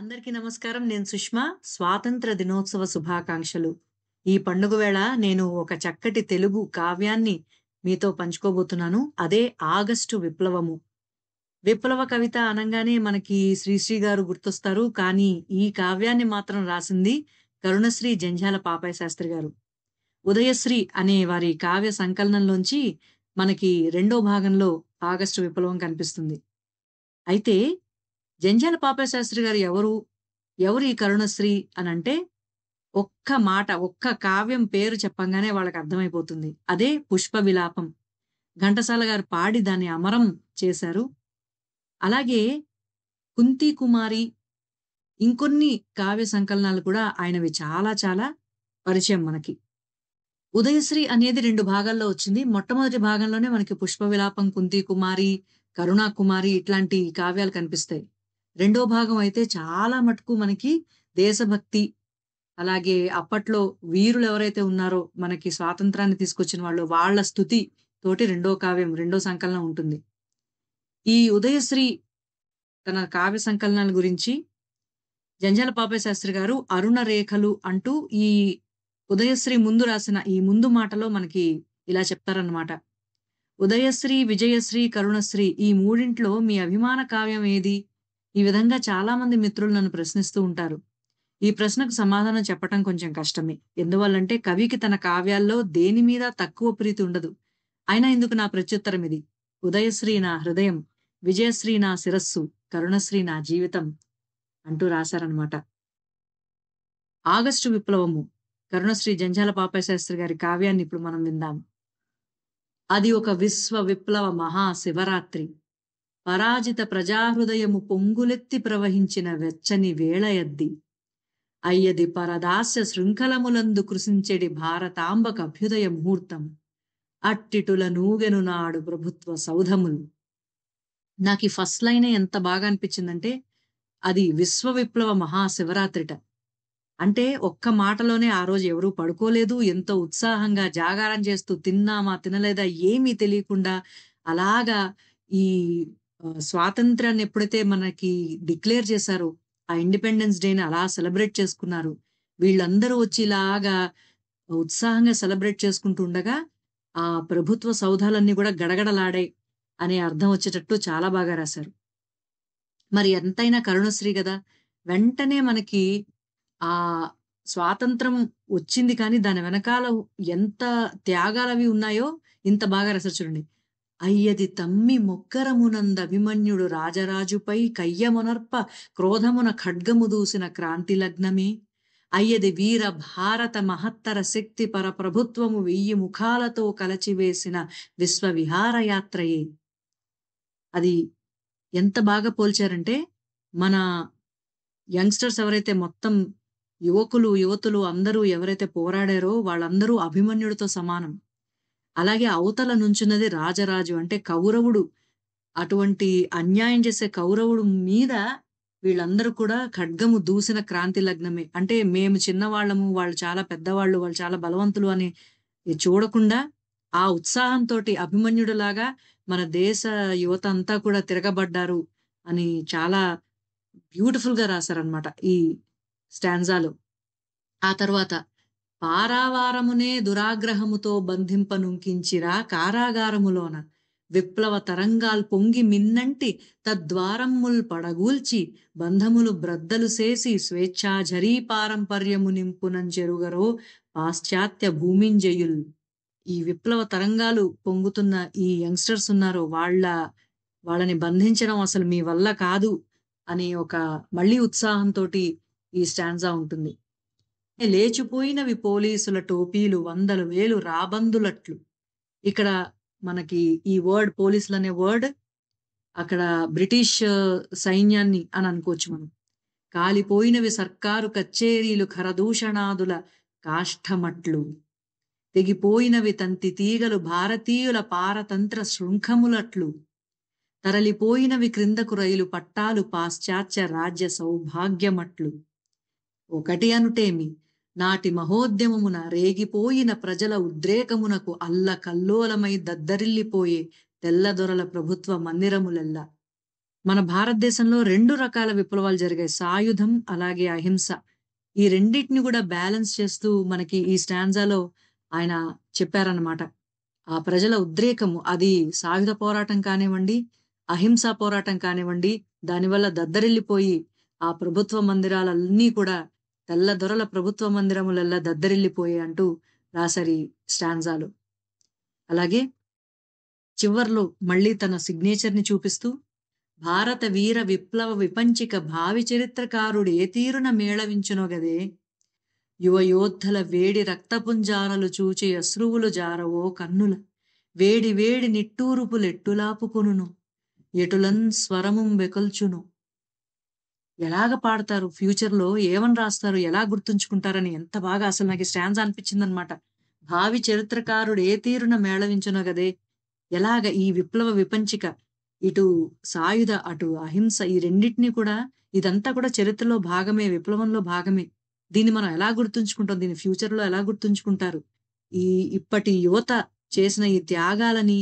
అందరికీ నమస్కారం నేను సుష్మా స్వాతంత్ర దినోత్సవ శుభాకాంక్షలు ఈ పండుగ వేళ నేను ఒక చక్కటి తెలుగు కావ్యాన్ని మీతో పంచుకోబోతున్నాను అదే ఆగస్టు విప్లవము విప్లవ కవిత అనగానే మనకి శ్రీశ్రీ గారు గుర్తొస్తారు కానీ ఈ కావ్యాన్ని మాత్రం రాసింది కరుణశ్రీ జంజాల పాపాయ శాస్త్రి గారు ఉదయశ్రీ అనే వారి కావ్య సంకలనంలోంచి మనకి రెండో భాగంలో ఆగస్టు విప్లవం కనిపిస్తుంది అయితే జంజాల పాపశాస్త్రి గారు ఎవరు ఎవరు ఈ కరుణశ్రీ అని అంటే ఒక్క మాట ఒక్క కావ్యం పేరు చెప్పంగానే వాళ్ళకి అర్థమైపోతుంది అదే పుష్ప విలాపం ఘంటసాల గారు పాడి దాన్ని అమరం చేశారు అలాగే కుంతి కుమారి ఇంకొన్ని కావ్య సంకలనాలు కూడా ఆయనవి చాలా చాలా పరిచయం మనకి ఉదయశ్రీ అనేది రెండు భాగాల్లో వచ్చింది మొట్టమొదటి భాగంలోనే మనకి పుష్ప విలాపం కుంతి కుమారి కరుణా కుమారి ఇట్లాంటి కావ్యాలు కనిపిస్తాయి రెండో భాగం అయితే చాలా మటుకు మనకి దేశభక్తి అలాగే అప్పట్లో వీరులు ఎవరైతే ఉన్నారో మనకి స్వాతంత్రాన్ని తీసుకొచ్చిన వాళ్ళు వాళ్ళ స్థుతి తోటి రెండో కావ్యం రెండో సంకలనం ఉంటుంది ఈ ఉదయశ్రీ తన కావ్య సంకలనాల గురించి జంజాల పాపయ్య శాస్త్రి గారు అరుణ రేఖలు అంటూ ఈ ఉదయశ్రీ ముందు రాసిన ఈ ముందు మాటలో మనకి ఇలా చెప్తారన్నమాట ఉదయశ్రీ విజయశ్రీ కరుణశ్రీ ఈ మూడింట్లో మీ అభిమాన కావ్యం ఏది ఈ విధంగా చాలా మంది మిత్రులు నన్ను ప్రశ్నిస్తూ ఉంటారు ఈ ప్రశ్నకు సమాధానం చెప్పటం కొంచెం కష్టమే ఎందువల్లంటే కవికి తన కావ్యాల్లో దేని మీద తక్కువ ప్రీతి ఉండదు అయినా ఇందుకు నా ప్రత్యుత్తరం ఇది ఉదయశ్రీ నా హృదయం విజయశ్రీ నా శిరస్సు కరుణశ్రీ నా జీవితం అంటూ రాశారనమాట ఆగస్టు విప్లవము కరుణశ్రీ జంజాల పాపశాస్త్రి గారి కావ్యాన్ని ఇప్పుడు మనం విందాం అది ఒక విశ్వ విప్లవ మహాశివరాత్రి పరాజిత ప్రజాహృదయము పొంగులెత్తి ప్రవహించిన వెచ్చని వేళయద్ది అయ్యది పరదాస్య శృంఖలములందు కృషించెడి భారతాంబక అభ్యుదయ ముహూర్తం అట్టిటుల నూగెను నాడు ప్రభుత్వ సౌధములు నాకు ఈ ఫస్ట్ లైన్ ఎంత బాగా అనిపించిందంటే అది విశ్వ విప్లవ మహాశివరాత్రిట అంటే ఒక్క మాటలోనే ఆ రోజు ఎవరూ పడుకోలేదు ఎంతో ఉత్సాహంగా జాగారం చేస్తూ తిన్నామా తినలేదా ఏమీ తెలియకుండా అలాగా ఈ స్వాతంత్రాన్ని ఎప్పుడైతే మనకి డిక్లేర్ చేశారో ఆ ఇండిపెండెన్స్ డేని అలా సెలబ్రేట్ చేసుకున్నారు వీళ్ళందరూ వచ్చి ఇలాగా ఉత్సాహంగా సెలబ్రేట్ చేసుకుంటూ ఉండగా ఆ ప్రభుత్వ సౌధాలన్నీ కూడా గడగడలాడే అనే అర్థం వచ్చేటట్టు చాలా బాగా రాశారు మరి ఎంతైనా కరుణశ్రీ కదా వెంటనే మనకి ఆ స్వాతంత్రం వచ్చింది కానీ దాని వెనకాల ఎంత త్యాగాలవి ఉన్నాయో ఇంత బాగా రాశారు చూడండి అయ్యది తమ్మి మొక్కరమునంద అభిమన్యుడు రాజరాజుపై కయ్యమునర్ప క్రోధమున ఖడ్గము దూసిన క్రాంతి లగ్నమే అయ్యది వీర భారత మహత్తర శక్తి పర ప్రభుత్వము వెయ్యి ముఖాలతో కలచివేసిన విశ్వవిహారయాత్రయే అది ఎంత బాగా పోల్చారంటే మన యంగ్స్టర్స్ ఎవరైతే మొత్తం యువకులు యువతులు అందరూ ఎవరైతే పోరాడారో వాళ్ళందరూ అభిమన్యుడితో సమానం అలాగే అవతల నుంచున్నది రాజరాజు అంటే కౌరవుడు అటువంటి అన్యాయం చేసే కౌరవుడు మీద వీళ్ళందరూ కూడా ఖడ్గము దూసిన క్రాంతి లగ్నమే అంటే మేము చిన్నవాళ్ళము వాళ్ళు చాలా పెద్దవాళ్ళు వాళ్ళు చాలా బలవంతులు అని చూడకుండా ఆ ఉత్సాహంతో అభిమన్యుడులాగా మన దేశ యువత అంతా కూడా తిరగబడ్డారు అని చాలా బ్యూటిఫుల్ గా రాశారనమాట ఈ స్టాన్జాలో ఆ తర్వాత పారావారమునే దురాగ్రహముతో నుంకించిరా కారాగారములోన విప్లవ తరంగాల్ పొంగి మిన్నంటి తద్వారమ్ముల్ పడగూల్చి బంధములు బ్రద్దలు చేసి స్వేచ్ఛాఝరీ పారంపర్యము నింపునంచెరుగరో పాశ్చాత్య భూమింజయుల్ ఈ విప్లవ తరంగాలు పొంగుతున్న ఈ యంగ్స్టర్స్ ఉన్నారు వాళ్ళ వాళ్ళని బంధించడం అసలు మీ వల్ల కాదు అనే ఒక మళ్ళీ ఉత్సాహంతో ఈ స్టాన్జా ఉంటుంది లేచిపోయినవి పోలీసుల టోపీలు వందల వేలు రాబందులట్లు ఇక్కడ మనకి ఈ వర్డ్ పోలీసులు అనే వర్డ్ అక్కడ బ్రిటిష్ సైన్యాన్ని అని అనుకోవచ్చు మనం కాలిపోయినవి సర్కారు కచ్చేరీలు ఖరదూషణాదుల కాష్టమట్లు తెగిపోయినవి తంతి తీగలు భారతీయుల పారతంత్ర శృంఖములట్లు తరలిపోయినవి క్రిందకు రైలు పట్టాలు పాశ్చాత్య రాజ్య సౌభాగ్యమట్లు ఒకటి అనుటేమి నాటి మహోద్యమమున రేగిపోయిన ప్రజల ఉద్రేకమునకు అల్ల కల్లోలమై దద్దరిల్లిపోయే తెల్లదొరల ప్రభుత్వ మందిరములెల్లా మన భారతదేశంలో రెండు రకాల విప్లవాలు జరిగాయి సాయుధం అలాగే అహింస ఈ రెండింటిని కూడా బ్యాలెన్స్ చేస్తూ మనకి ఈ స్టాన్జాలో ఆయన చెప్పారనమాట ఆ ప్రజల ఉద్రేకము అది సాయుధ పోరాటం కానివ్వండి అహింసా పోరాటం కానివ్వండి దానివల్ల దద్దరిల్లిపోయి ఆ ప్రభుత్వ మందిరాలన్నీ కూడా తెల్ల దొరల ప్రభుత్వ మందిరములల్లా దద్దరిల్లిపోయి అంటూ రాసరి స్టాన్జాలు అలాగే చివర్లో మళ్ళీ తన సిగ్నేచర్ని చూపిస్తూ భారత వీర విప్లవ విపంచిక భావి చరిత్రకారుడు ఏ తీరున మేళవించునో గదే యువ యోద్ధల వేడి రక్తపుంజారలు చూచి అశ్రువులు జారవో కన్నుల వేడి వేడి నిట్టూరుపులెట్టులాపుకొనును ఎటులన్ స్వరముం వెకల్చును ఎలాగ పాడతారు ఫ్యూచర్ లో ఏమని రాస్తారు ఎలా గుర్తుంచుకుంటారని ఎంత బాగా అసలు నాకు స్టాన్స్ అనిపించింది అనమాట భావి చరిత్రకారుడు ఏ తీరున మేళవించునో గదే ఎలాగ ఈ విప్లవ విపంచిక ఇటు సాయుధ అటు అహింస ఈ రెండింటినీ కూడా ఇదంతా కూడా చరిత్రలో భాగమే విప్లవంలో భాగమే దీన్ని మనం ఎలా గుర్తుంచుకుంటాం దీన్ని ఫ్యూచర్ లో ఎలా గుర్తుంచుకుంటారు ఈ ఇప్పటి యువత చేసిన ఈ త్యాగాలని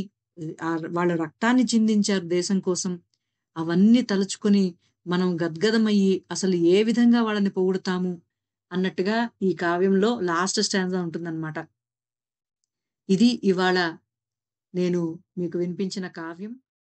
వాళ్ళ రక్తాన్ని చిందించారు దేశం కోసం అవన్నీ తలుచుకొని మనం గద్గదమయ్యి అసలు ఏ విధంగా వాళ్ళని పొగుడుతాము అన్నట్టుగా ఈ కావ్యంలో లాస్ట్ స్టాండ్గా ఉంటుందన్నమాట ఇది ఇవాళ నేను మీకు వినిపించిన కావ్యం